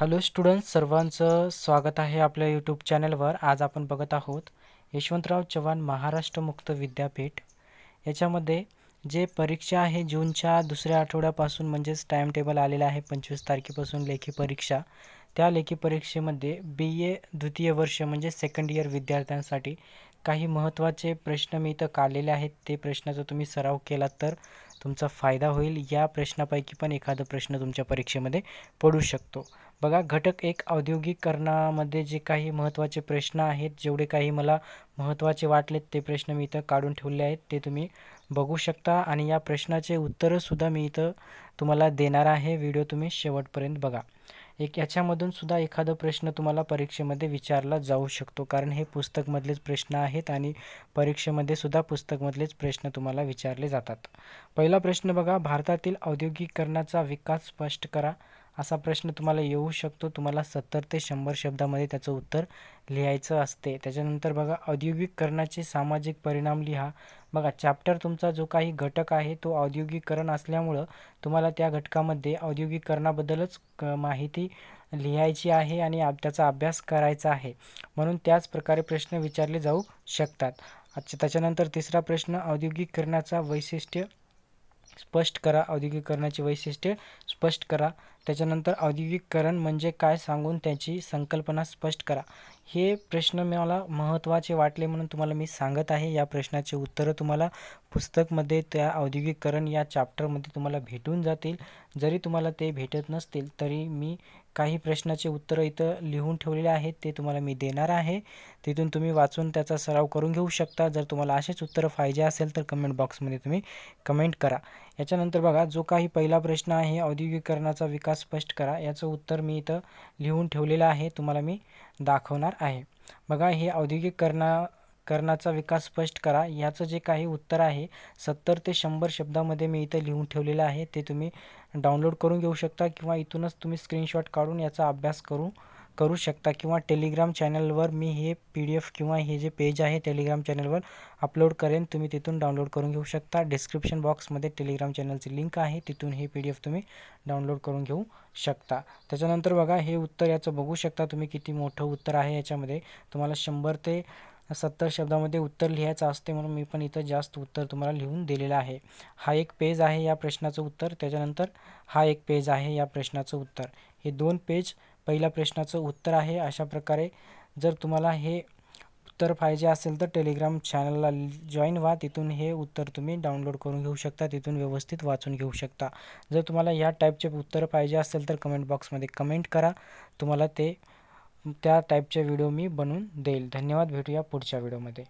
hello students सर्वांचं स्वागत आहे आपल्या यूट्यूब चॅनलवर आज आपण बघत आहोत यशवंतराव चव्हाण महाराष्ट्र मुक्त विद्यापीठ याच्यामध्ये जे परीक्षा आहे जूनच्या दुसऱ्या आठवड्यापासून म्हणजेच टाईम टेबल आलेलं आहे पंचवीस तारखेपासून लेखी परीक्षा त्या लेखी परीक्षेमध्ये बी ए द्वितीय वर्ष म्हणजे सेकंड इयर विद्यार्थ्यांसाठी काही महत्त्वाचे प्रश्न मी इथं काढलेले आहेत ते प्रश्नाचा तुम्ही सराव केला तर तुमचा फायदा होईल या प्रश्नापैकी पण एखादा प्रश्न तुमच्या परीक्षेमध्ये पडू शकतो बघा घटक एक औद्योगिकरणामध्ये जे काही महत्त्वाचे प्रश्न आहेत जेवढे काही मला महत्त्वाचे वाटलेत ते प्रश्न मी इथं काढून ठेवले आहेत ते तुम्ही बघू शकता आणि या प्रश्नाचे उत्तरंसुद्धा मी इथं तुम्हाला देणार आहे व्हिडिओ तुम्ही शेवटपर्यंत बघा एक याच्यामधूनसुद्धा सुद्धा एखादा प्रश्न तुम्हाला परीक्षेमध्ये विचारला जाऊ शकतो कारण हे पुस्तकमधलेच प्रश्न आहेत आणि परीक्षेमध्ये सुद्धा पुस्तकमधलेच प्रश्न तुम्हाला विचारले जातात पहिला प्रश्न बघा भारतातील औद्योगिकरणाचा विकास स्पष्ट करा असा प्रश्न तुम्हाला येऊ शकतो तुम्हाला सत्तर ते शंभर शब्दामध्ये त्याचं उत्तर लिहायचं असते त्याच्यानंतर बघा औद्योगिकरणाचे सामाजिक परिणाम लिहा बघा चॅप्टर तुमचा जो काही घटक आहे तो औद्योगिकरण असल्यामुळं तुम्हाला त्या घटकामध्ये औद्योगिकरणाबद्दलच माहिती लिहायची आहे आणि त्याचा अभ्यास करायचा आहे म्हणून त्याच प्रकारे प्रश्न विचारले जाऊ शकतात अच्छा त्याच्यानंतर तिसरा प्रश्न औद्योगिकरणाचा वैशिष्ट्य स्पष्ट करा औद्योगिकरणाची वैशिष्ट्ये स्पष्ट करा त्याच्यानंतर औद्योगिकीकरण म्हणजे काय सांगून त्याची संकल्पना स्पष्ट करा हे प्रश्न मला महत्त्वाचे वाटले म्हणून तुम्हाला मी सांगत आहे या प्रश्नाचे उत्तरं तुम्हाला पुस्तकमध्ये त्या औद्योगिकरण या चॅप्टरमध्ये तुम्हाला भेटून जातील जरी तुम्हाला ते भेटत नसतील तरी मी काही प्रश्नाचे उत्तरं इथं लिहून ठेवलेले आहेत ते तुम्हाला मी देणार आहे तिथून तुम्ही वाचून त्याचा सराव करून घेऊ शकता जर तुम्हाला असेच उत्तरं पाहिजे असेल तर कमेंट बॉक्समध्ये तुम्ही कमेंट करा याच्यानंतर बघा जो काही पहिला प्रश्न आहे औद्योगिकरणाचा विकास स्पष्ट करा याचं उत्तर मी इथं लिहून ठेवलेलं आहे तुम्हाला मी दाखवणार आहे बघा हे औद्योगिकरणा करण्याचा विकास स्पष्ट करा याचं जे काही उत्तर आहे सत्तर ते शंभर शब्दामध्ये मी इथं लिहून ठेवलेलं आहे ते तुम्ही डाउनलोड करून घेऊ शकता किंवा इथूनच तुम्ही स्क्रीनशॉट काढून याचा अभ्यास करू करू शकता किंवा टेलिग्राम चॅनलवर मी हे पी डी एफ किंवा हे जे पेज आहे टेलिग्राम चॅनलवर अपलोड करेन तुम्ही तिथून डाउनलोड करून घेऊ शकता डिस्क्रिप्शन बॉक्समध्ये टेलिग्राम चॅनलची लिंक आहे तिथून हे पी डी एफ तुम्ही डाउनलोड करून घेऊ शकता त्याच्यानंतर बघा हे उत्तर याचं बघू शकता तुम्ही किती मोठं उत्तर आहे याच्यामध्ये तुम्हाला शंभर ते सत्तर शब्दामध्ये उत्तर लिहाय असते म्हणून मी जास्त उत्तर तुम्हारा लिखुन दिलेलं आहे हा एक पेज है या प्रश्नाच उत्तर तेजनतर हा एक पेज है या प्रश्नाच उत्तर ये दोन पेज पैला प्रश्नाचं उत्तर है अशा प्रकार जर तुम्हारा ये उत्तर पाजे अल तो टेलिग्राम चैनल जॉइन वा तिथु हे उत्तर तुम्हें डाउनलोड करूँ घेता शकता व्यवस्थित वाचून घेऊ शकता जर तुम्हाला या टाईपचे उत्तर पाजे अल तो कमेंट बॉक्स में कमेंट करा तुम्हाला त्या टाईपचे व्हिडिओ मी बनवून देईल धन्यवाद भेटूया पुढच्या व्हिडिओमध्ये